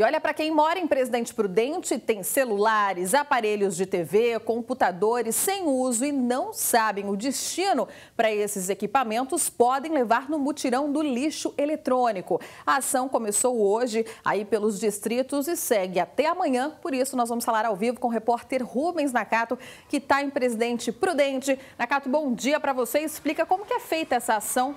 E olha, para quem mora em Presidente Prudente, tem celulares, aparelhos de TV, computadores sem uso e não sabem o destino para esses equipamentos, podem levar no mutirão do lixo eletrônico. A ação começou hoje aí pelos distritos e segue até amanhã. Por isso, nós vamos falar ao vivo com o repórter Rubens Nakato, que está em Presidente Prudente. Nakato, bom dia para você. Explica como que é feita essa ação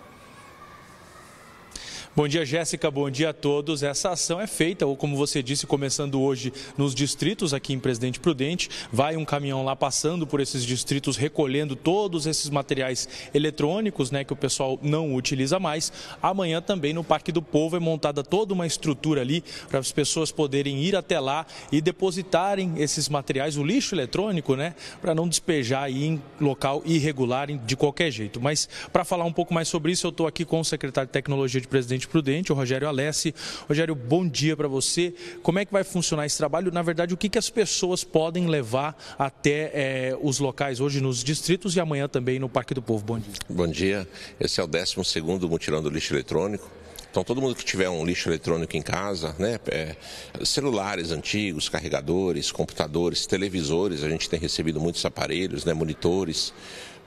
Bom dia, Jéssica. Bom dia a todos. Essa ação é feita, ou como você disse, começando hoje nos distritos aqui em Presidente Prudente. Vai um caminhão lá passando por esses distritos, recolhendo todos esses materiais eletrônicos, né, que o pessoal não utiliza mais. Amanhã também no Parque do Povo é montada toda uma estrutura ali para as pessoas poderem ir até lá e depositarem esses materiais, o lixo eletrônico, né, para não despejar aí em local irregular de qualquer jeito. Mas para falar um pouco mais sobre isso, eu estou aqui com o secretário de Tecnologia de Presidente Presidente Prudente, o Rogério Alessi. Rogério, bom dia para você. Como é que vai funcionar esse trabalho? Na verdade, o que, que as pessoas podem levar até é, os locais hoje nos distritos e amanhã também no Parque do Povo? Bom dia. Bom dia. Esse é o 12 mutirão do lixo eletrônico. Então, todo mundo que tiver um lixo eletrônico em casa, né, é, celulares antigos, carregadores, computadores, televisores, a gente tem recebido muitos aparelhos, né, monitores,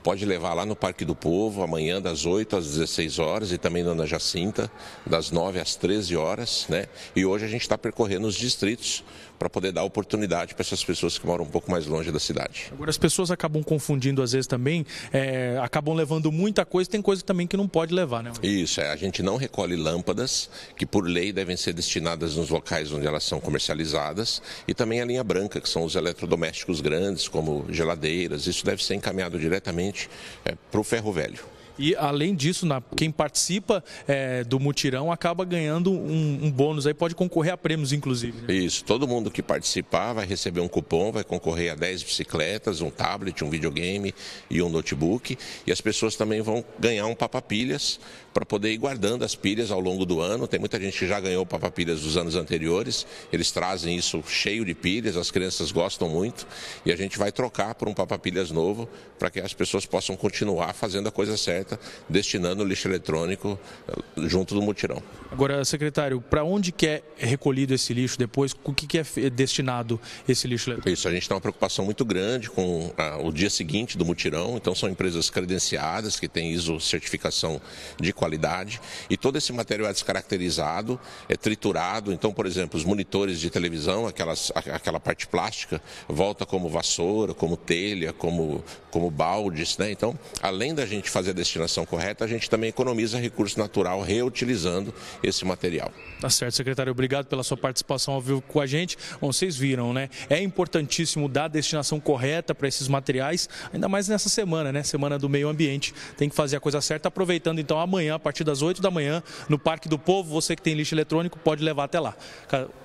pode levar lá no Parque do Povo, amanhã das 8 às 16 horas e também na Ana Jacinta, das 9 às 13 horas, né? E hoje a gente está percorrendo os distritos para poder dar oportunidade para essas pessoas que moram um pouco mais longe da cidade. Agora, as pessoas acabam confundindo às vezes também, é, acabam levando muita coisa, tem coisa também que não pode levar, né? Isso, é, a gente não recolhe lâmpadas, que por lei devem ser destinadas nos locais onde elas são comercializadas, e também a linha branca, que são os eletrodomésticos grandes, como geladeiras, isso deve ser encaminhado diretamente importante é, para o ferro velho. E além disso, na, quem participa é, do mutirão acaba ganhando um, um, bônus aí, pode concorrer a prêmios, inclusive. Né? Isso, todo mundo que participar vai receber um cupom, vai concorrer a 10 bicicletas, um tablet, um videogame e um notebook. E as pessoas também vão ganhar um papapilhas para poder ir guardando as pilhas ao longo do ano. Tem muita gente que já ganhou papapilhas dos anos anteriores, eles trazem isso cheio de pilhas, as crianças gostam muito e a gente vai trocar por um papapilhas novo para que as pessoas possam continuar fazendo a coisa certa Eletrônica, destinando o lixo eletrônico eh, junto do mutirão. Agora, secretário, para onde que é recolhido esse lixo depois? O que, que é destinado esse lixo eletrônico? Isso, a gente tem uma preocupação muito grande com ah, o dia seguinte do mutirão, então são empresas credenciadas que têm ISO certificação de qualidade e todo esse material é descaracterizado, é triturado, então, por exemplo, os monitores de televisão, aquelas, aquela parte plástica, volta como vassoura, como telha, como, como baldes, né? Então, além da gente fazer a destinação destinação correta, a gente também economiza recurso natural reutilizando esse material. Tá certo, secretário. Obrigado pela sua participação ao vivo com a gente. Bom, vocês viram, né? É importantíssimo dar a destinação correta para esses materiais, ainda mais nessa semana, né? Semana do meio ambiente. Tem que fazer a coisa certa, aproveitando então amanhã, a partir das 8 da manhã, no Parque do Povo. Você que tem lixo eletrônico pode levar até lá.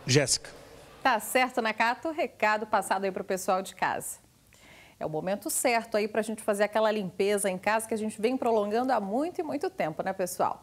Jéssica. Tá certo, Nakato. Recado passado aí para o pessoal de casa. É o momento certo aí para a gente fazer aquela limpeza em casa que a gente vem prolongando há muito e muito tempo, né, pessoal?